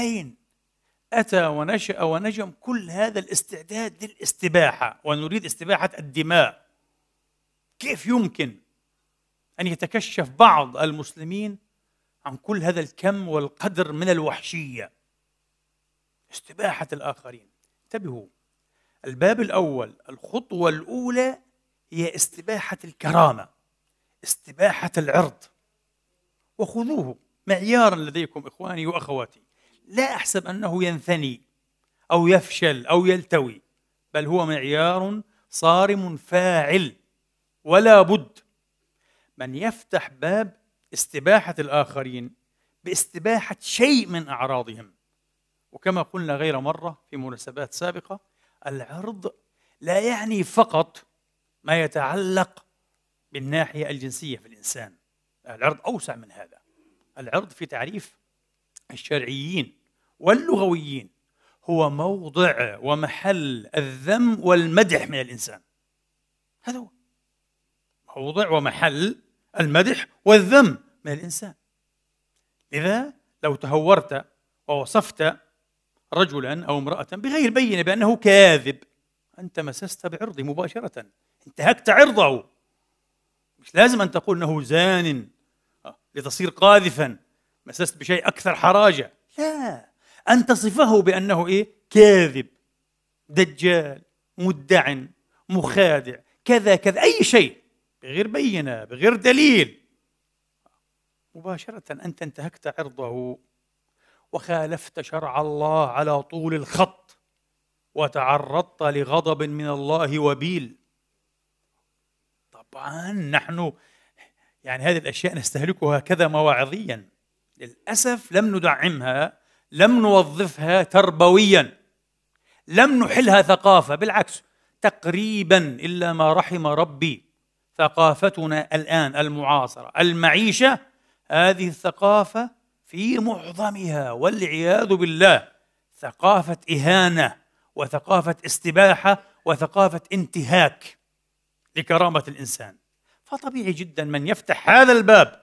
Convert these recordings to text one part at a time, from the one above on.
أين أتى ونشأ ونجم كل هذا الاستعداد للاستباحة ونريد استباحة الدماء كيف يمكن أن يتكشف بعض المسلمين عن كل هذا الكم والقدر من الوحشية استباحة الآخرين انتبهوا الباب الأول الخطوة الأولى هي استباحة الكرامة استباحة العرض وخذوه معيارا لديكم إخواني وأخواتي لا أحسب أنه ينثني أو يفشل أو يلتوي بل هو معيار صارم فاعل ولا بد من يفتح باب استباحة الآخرين باستباحة شيء من أعراضهم وكما قلنا غير مرة في مناسبات سابقة العرض لا يعني فقط ما يتعلق بالناحية الجنسية في الإنسان العرض أوسع من هذا العرض في تعريف الشرعيين واللغويين هو موضع ومحل الذم والمدح من الإنسان هذا هو موضع ومحل المدح والذم من الإنسان اذا لو تهورت ووصفت رجلا أو امرأة بغير بينة بأنه كاذب أنت مسست بعرضه مباشرة انتهكت عرضه مش لازم أن تقول أنه زان آه، لتصير قاذفا مسست بشيء أكثر حراجة لا أن تصفه بأنه إيه؟ كاذب دجال مدع مخادع كذا كذا أي شيء بغير بينة بغير دليل مباشرة أنت انتهكت عرضه وخالفت شرع الله على طول الخط وتعرضت لغضب من الله وبيل طبعا نحن يعني هذه الأشياء نستهلكها كذا مواعظيا للأسف لم ندعمها لم نوظفها تربويا لم نحلها ثقافه بالعكس تقريبا الا ما رحم ربي ثقافتنا الان المعاصره المعيشه هذه الثقافه في معظمها والعياذ بالله ثقافه اهانه وثقافه استباحه وثقافه انتهاك لكرامه الانسان فطبيعي جدا من يفتح هذا الباب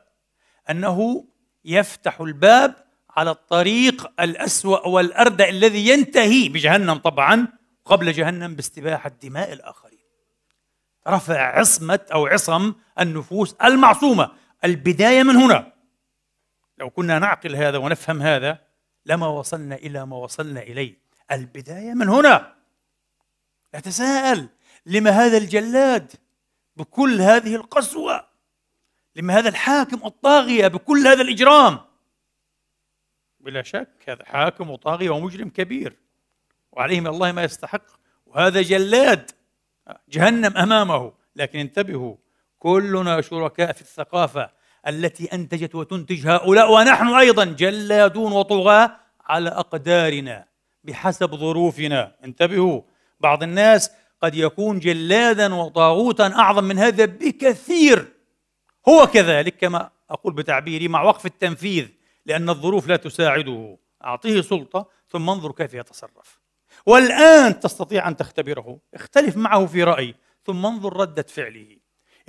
انه يفتح الباب على الطريق الأسوأ والأردأ الذي ينتهي بجهنم طبعا قبل جهنم باستباحة دماء الآخرين رفع عصمة أو عصم النفوس المعصومة البداية من هنا لو كنا نعقل هذا ونفهم هذا لما وصلنا إلى ما وصلنا إليه البداية من هنا نتساءل لما هذا الجلاد بكل هذه القسوة لما هذا الحاكم الطاغية بكل هذا الإجرام بلا شك هذا حاكم وطاغية ومجرم كبير وعليه من الله ما يستحق وهذا جلاد جهنم أمامه لكن انتبهوا كلنا شركاء في الثقافة التي أنتجت وتنتج هؤلاء ونحن أيضا جلادون وطغاة على أقدارنا بحسب ظروفنا انتبهوا بعض الناس قد يكون جلادا وطاغوتا أعظم من هذا بكثير هو كذلك كما أقول بتعبيري مع وقف التنفيذ لأن الظروف لا تساعده أعطيه سلطة ثم انظر كيف يتصرف والآن تستطيع أن تختبره اختلف معه في رأي ثم انظر ردة فعله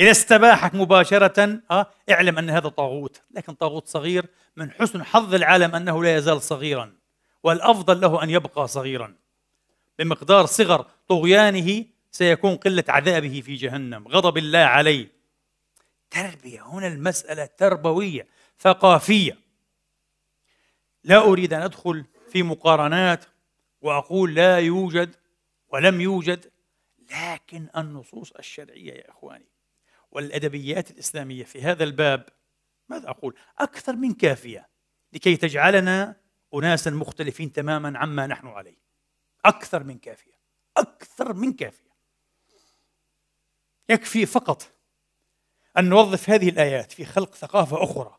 إذا استباحك مباشرة آه، اعلم أن هذا طاغوت لكن طاغوت صغير من حسن حظ العالم أنه لا يزال صغيرا والأفضل له أن يبقى صغيرا بمقدار صغر طغيانه سيكون قلة عذابه في جهنم غضب الله عليه تربية هنا المسألة تربوية ثقافية لا أريد أن أدخل في مقارنات وأقول لا يوجد ولم يوجد لكن النصوص الشرعية يا إخواني والأدبيات الإسلامية في هذا الباب ماذا أقول أكثر من كافية لكي تجعلنا أناسا مختلفين تماما عما نحن عليه أكثر من كافية أكثر من كافية يكفي فقط أن نوظف هذه الآيات في خلق ثقافة أخرى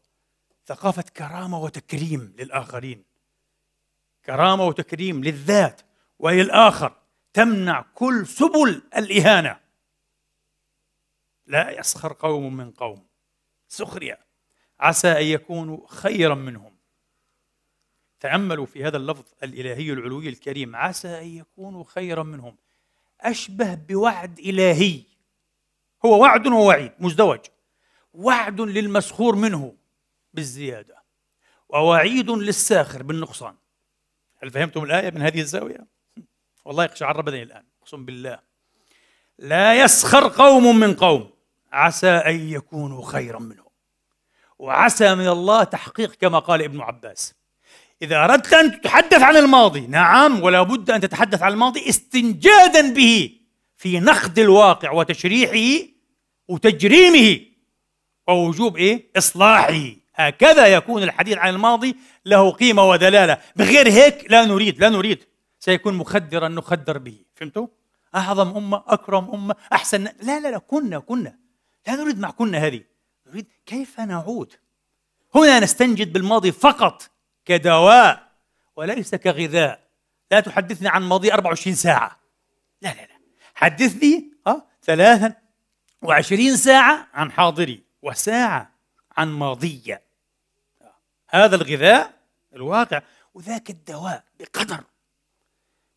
ثقافة كرامة وتكريم للآخرين كرامة وتكريم للذات وللآخر تمنع كل سبل الإهانة لا يسخر قوم من قوم سخرية عسى أن يكونوا خيرا منهم تأملوا في هذا اللفظ الإلهي العلوي الكريم عسى أن يكونوا خيرا منهم أشبه بوعد إلهي هو وعد ووعيد مزدوج وعد للمسخور منه بالزيادة ووعيد للساخر بالنقصان هل فهمتم الآية من هذه الزاوية؟ والله يقشعر بدني الآن أقسم بالله لا يسخر قوم من قوم عسى أن يكونوا خيرا منهم وعسى من الله تحقيق كما قال ابن عباس إذا أردت أن تتحدث عن الماضي نعم ولا بد أن تتحدث عن الماضي استنجادا به في نقد الواقع وتشريحه وتجريمه ووجوب إيه؟ إصلاحه هكذا يكون الحديث عن الماضي له قيمة ودلالة بغير هيك لا نريد لا نريد سيكون مخدرا نخدر به فهمتوا؟ أعظم أمة أكرم أمة أحسن لا لا لا كنا كنا لا نريد مع كنا هذه نريد كيف نعود هنا نستنجد بالماضي فقط كدواء وليس كغذاء لا تحدثني عن ماضي 24 ساعة لا لا لا حدثني أه 23 ساعة عن حاضري وساعة عن ماضية هذا الغذاء الواقع وذاك الدواء بقدر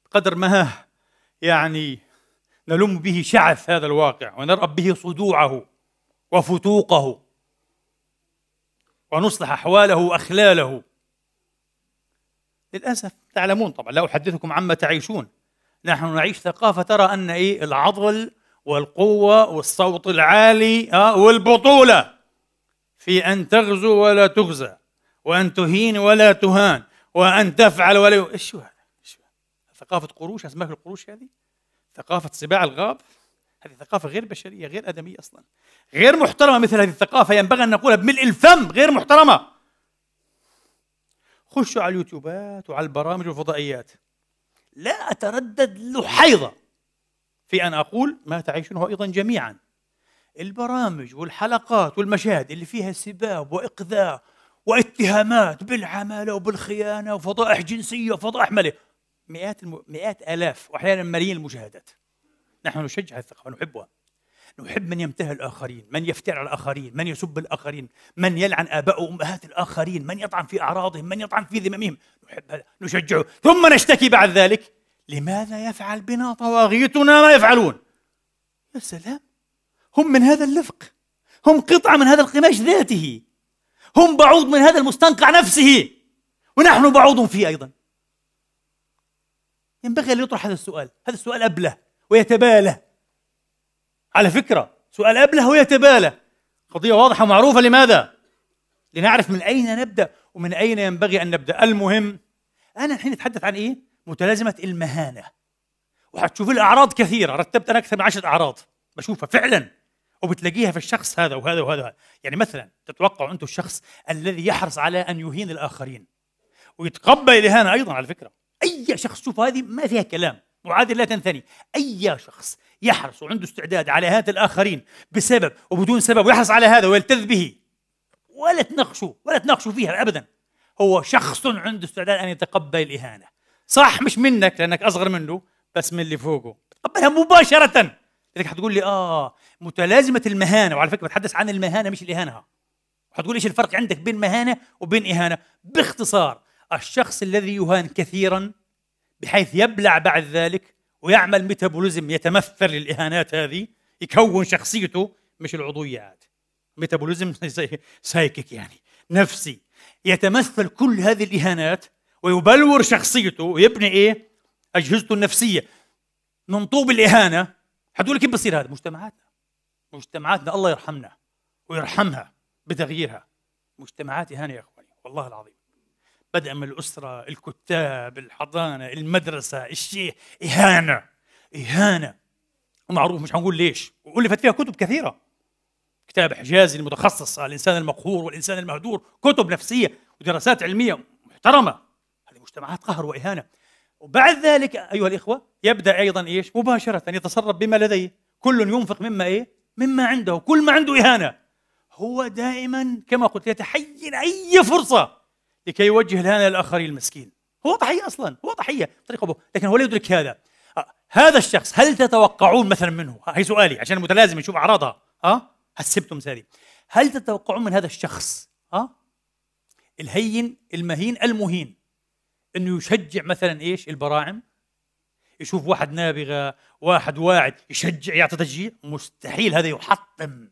بقدر ما يعني نلم به شعث هذا الواقع ونرأب به صدوعه وفتوقه ونصلح أحواله وأخلاله للأسف تعلمون طبعا لا أحدثكم عما تعيشون نحن نعيش ثقافة ترى أن إيه العضل والقوة والصوت العالي آه، والبطولة في أن تغزو ولا تغزى وأن تهين ولا تهان وأن تفعل ولا إيش هذا؟ ثقافة قروش أسماك القروش هذه ثقافة سباع الغاب هذه ثقافة غير بشرية غير آدمية أصلا غير محترمة مثل هذه الثقافة ينبغي أن نقولها بملء الفم غير محترمة خشوا على اليوتيوبات وعلى البرامج والفضائيات لا أتردد لحيضة في أن أقول ما تعيشونه أيضا جميعا البرامج والحلقات والمشاهد اللي فيها سباب وإقذاء واتهامات بالعمالة وبالخيانة وفضائح جنسية وفضائح ماليه مئات الم... مئات آلاف وأحيانا ملايين المشاهدات نحن نشجع الثقافة نحبها نحب من يمتهن الآخرين من يفتر على الآخرين من يسب الآخرين من يلعن آباء وأمهات الآخرين من يطعن في أعراضهم من يطعن في ذممهم نحب هذا نشجعه ثم نشتكي بعد ذلك لماذا يفعل بنا طواغيتنا ما يفعلون يا سلام هم من هذا اللفق هم قطعة من هذا القماش ذاته هم بعوض من هذا المستنقع نفسه ونحن بعوض فيه أيضا ينبغي أن يطرح هذا السؤال هذا السؤال أبله ويتبالى على فكرة سؤال أبله ويتبالى قضية واضحة ومعروفة لماذا؟ لنعرف من أين نبدأ ومن أين ينبغي أن نبدأ المهم أنا الحين أتحدث عن إيه؟ متلازمة المهانة وحتشوف الأعراض كثيرة رتبت أنا أكثر من عشرة أعراض بشوفها فعلا وبتلاقيها في الشخص هذا وهذا وهذا يعني مثلا تتوقعوا انتم الشخص الذي يحرص على ان يهين الاخرين ويتقبل الاهانه ايضا على فكره اي شخص شوف هذه ما فيها كلام معادله لا تنثني اي شخص يحرص وعنده استعداد على اهانه الاخرين بسبب وبدون سبب ويحرص على هذا ويلتذ به ولا تناقشوا ولا تناقشوا فيها ابدا هو شخص عنده استعداد ان يتقبل الاهانه صح مش منك لانك اصغر منه بس من اللي فوقه تقبلها مباشره لذلك هتقول لي اه متلازمه المهانه وعلى فكره بتحدث عن المهانه مش الاهانه هتقول ايش الفرق عندك بين مهانه وبين اهانه باختصار الشخص الذي يهان كثيرا بحيث يبلع بعد ذلك ويعمل ميتابوليزم يتمثل للاهانات هذه يكون شخصيته مش العضويات ميتابوليزم سايكيك يعني نفسي يتمثل كل هذه الاهانات ويبلور شخصيته ويبني ايه اجهزته النفسيه من طوب الاهانه حتقول كيف إيه بصير هذا مجتمعاتنا مجتمعاتنا الله يرحمنا ويرحمها بتغييرها مجتمعات إهانة يا إخواني والله العظيم بدءا من الأسرة الكتاب الحضانة المدرسة الشيخ إهانة إهانة ومعروف مش هنقول ليش وألفت فيها كتب كثيرة كتاب حجازي المتخصص على الإنسان المقهور والإنسان المهدور كتب نفسية ودراسات علمية محترمة هذه مجتمعات قهر وإهانة وبعد ذلك أيها الإخوة يبدأ أيضا إيش مباشرة يتصرف بما لديه كل ينفق مما إيه مما عنده كل ما عنده إهانة هو دائما كما قلت يتحين أي فرصة لكي يوجه الإهانة للآخرين المسكين هو ضحية أصلا هو ضحية طريقه لكن هو لا يدرك هذا آه، هذا الشخص هل تتوقعون مثلا منه آه، هي سؤالي عشان متلازم نشوف أعراضها ها آه، حسبتم هذه هل تتوقعون من هذا الشخص ها الهين المهين المهين انه يشجع مثلا ايش البراعم يشوف واحد نابغه واحد واعد يشجع يعطي تشجيع مستحيل هذا يحطم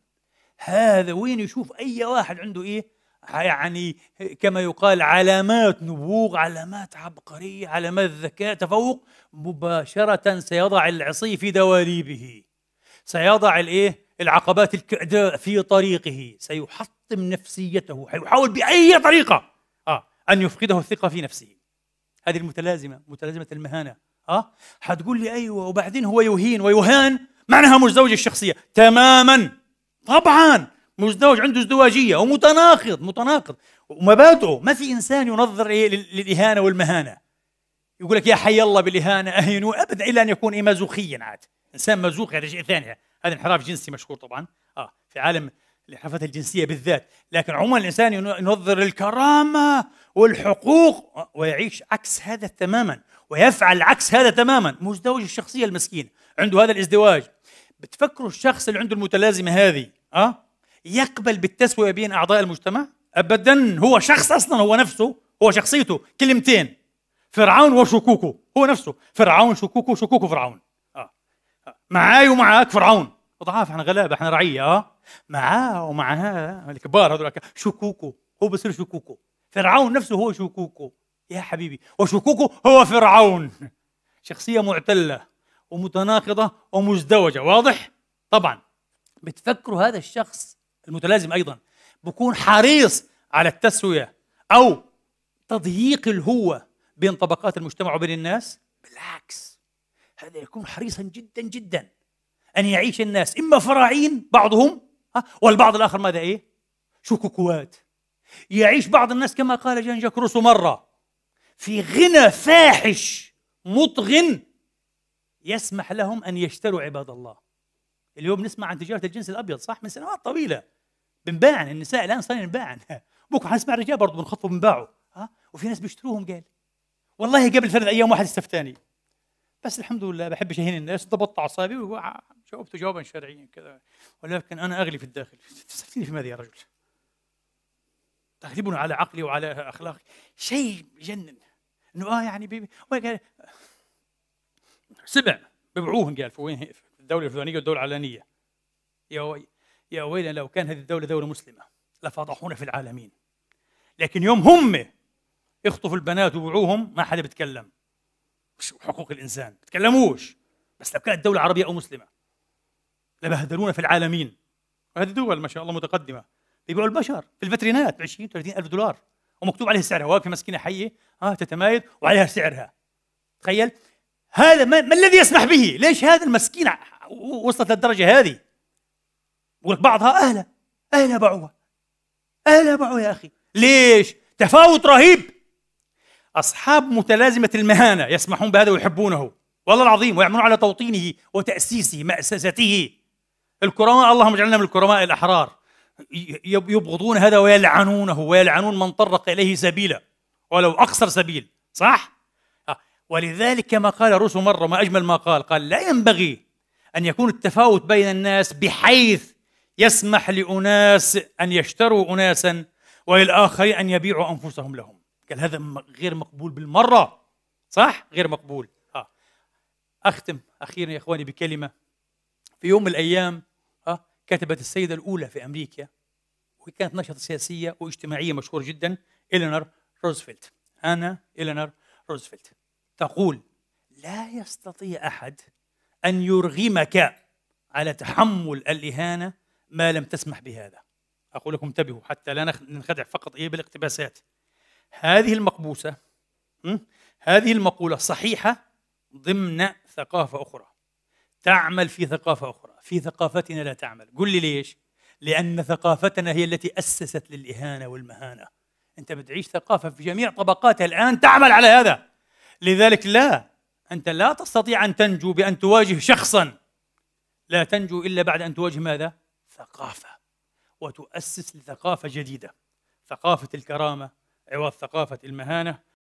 هذا وين يشوف اي واحد عنده ايه يعني كما يقال علامات نبوغ علامات عبقريه علامات ذكاء تفوق مباشره سيضع العصي في دواليبه سيضع الايه العقبات الكعداء في طريقه سيحطم نفسيته سيحاول باي طريقه آه ان يفقده الثقه في نفسه هذه المتلازمه متلازمه المهانه اه حتقول لي ايوه وبعدين هو يهين ويهان معناها مزدوجه الشخصيه تماما طبعا مزدوج عنده ازدواجيه ومتناقض متناقض ومبادئه ما في انسان ينظر إيه للاهانه والمهانه يقول لك يا حي الله بالاهانه اهينوا ابدا الا ان يكون إيه مازوخيا عاد انسان مازوخي يعني هذا شيء ثاني هذا انحراف جنسي مشهور طبعا اه في عالم الانحرافات الجنسيه بالذات لكن عموما الانسان ينظر للكرامه والحقوق ويعيش عكس هذا تماما ويفعل عكس هذا تماما مزدوج الشخصيه المسكين عنده هذا الازدواج بتفكروا الشخص اللي عنده المتلازمه هذه اه يقبل بالتسويه بين اعضاء المجتمع ابدا هو شخص اصلا هو نفسه هو شخصيته كلمتين فرعون وشكوكه هو نفسه فرعون شكوكه شكوكه فرعون اه, معاي ومعك فرعون ضعاف احنا غلابه احنا رعيه اه معاه ومع الكبار هذول شكوكه هو بصير شكوكه فرعون نفسه هو شكوكو يا حبيبي وشكوكو هو فرعون شخصية معتلة ومتناقضة ومزدوجة واضح؟ طبعا بتفكروا هذا الشخص المتلازم أيضا بكون حريص على التسوية أو تضييق الهوة بين طبقات المجتمع وبين الناس بالعكس هذا يكون حريصا جدا جدا أن يعيش الناس إما فراعين بعضهم والبعض الآخر ماذا إيه؟ شكوكوات يعيش بعض الناس كما قال جان جاك روسو مرة في غنى فاحش مطغن يسمح لهم أن يشتروا عباد الله اليوم نسمع عن تجارة الجنس الأبيض صح من سنوات طويلة بنباعن النساء الآن صار ينباعن بكرة حنسمع الرجال برضه بنخطفوا بنباعوا ها وفي ناس بيشتروهم قال والله قبل ثلاث أيام واحد استفتاني بس الحمد لله بحب اشهين الناس ضبطت اعصابي وجاوبته جوابا شرعيا كذا ولكن انا اغلي في الداخل تستفتني في ماذا يا رجل؟ تغلبنا على عقلي وعلى اخلاقي شيء بجنن انه اه يعني بيبي قال سمع ببعوهم قال في وين في الدوله الفلانيه والدوله العلانيه يا وي يا ويلا لو كان هذه الدوله دوله مسلمه لفضحونا في العالمين لكن يوم هم يخطفوا البنات ويبيعوهم ما حدا بيتكلم حقوق الانسان بيتكلموش بس لو كانت دوله عربيه او مسلمه لبهدلونا في العالمين وهذه دول ما شاء الله متقدمه يبيعوا البشر في الفترينات ب 20 30 ألف دولار ومكتوب عليها سعرها واقفة مسكينة حية ها تتمايل وعليها سعرها تخيل هذا ما, ما الذي يسمح به؟ ليش هذا المسكينة وصلت للدرجة هذه؟ بقول لك بعضها أهلا أهلا باعوها أهلا باعوها يا أخي ليش؟ تفاوت رهيب أصحاب متلازمة المهانة يسمحون بهذا ويحبونه والله العظيم ويعملون على توطينه وتأسيسه مأسسته الكرماء اللهم اجعلنا من الكرماء الأحرار يبغضون هذا ويلعنونه ويلعنون من طرق إليه سبيلا ولو أقصر سبيل صح؟ آه، ولذلك كما قال روسو مرة ما أجمل ما قال قال لا ينبغي أن يكون التفاوت بين الناس بحيث يسمح لأناس أن يشتروا أناسا وللآخرين أن يبيعوا أنفسهم لهم قال هذا غير مقبول بالمرة صح؟ غير مقبول آه. أختم أخيرا يا إخواني بكلمة في يوم من الأيام كتبت السيدة الأولى في أمريكا وكانت نشطة سياسية واجتماعية مشهورة جدا إلينور روزفلت أنا إلينور روزفلت تقول لا يستطيع أحد أن يرغمك على تحمل الإهانة ما لم تسمح بهذا أقول لكم انتبهوا حتى لا ننخدع فقط إيه بالاقتباسات هذه المقبوسة هذه المقولة صحيحة ضمن ثقافة أخرى تعمل في ثقافة أخرى في ثقافتنا لا تعمل قل لي ليش لأن ثقافتنا هي التي أسست للإهانة والمهانة أنت بتعيش ثقافة في جميع طبقاتها الآن تعمل على هذا لذلك لا أنت لا تستطيع أن تنجو بأن تواجه شخصا لا تنجو إلا بعد أن تواجه ماذا؟ ثقافة وتؤسس لثقافة جديدة ثقافة الكرامة عوض ثقافة المهانة